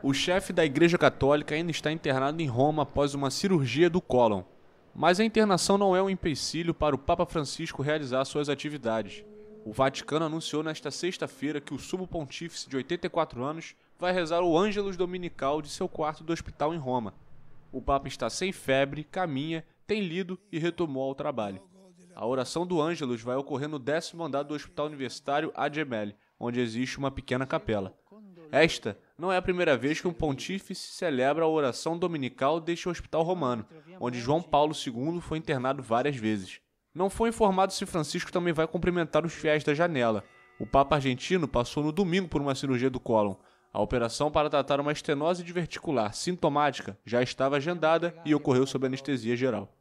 O chefe da Igreja Católica ainda está internado em Roma após uma cirurgia do cólon. Mas a internação não é um empecilho para o Papa Francisco realizar suas atividades. O Vaticano anunciou nesta sexta-feira que o sumo pontífice de 84 anos vai rezar o Ângelus Dominical de seu quarto do hospital em Roma. O Papa está sem febre, caminha, tem lido e retomou ao trabalho. A oração do Ângelus vai ocorrer no décimo andar do Hospital Universitário Ad onde existe uma pequena capela. Esta não é a primeira vez que um pontífice celebra a oração dominical deste hospital romano, onde João Paulo II foi internado várias vezes. Não foi informado se Francisco também vai cumprimentar os fiéis da janela. O Papa argentino passou no domingo por uma cirurgia do cólon. A operação para tratar uma estenose diverticular sintomática já estava agendada e ocorreu sob anestesia geral.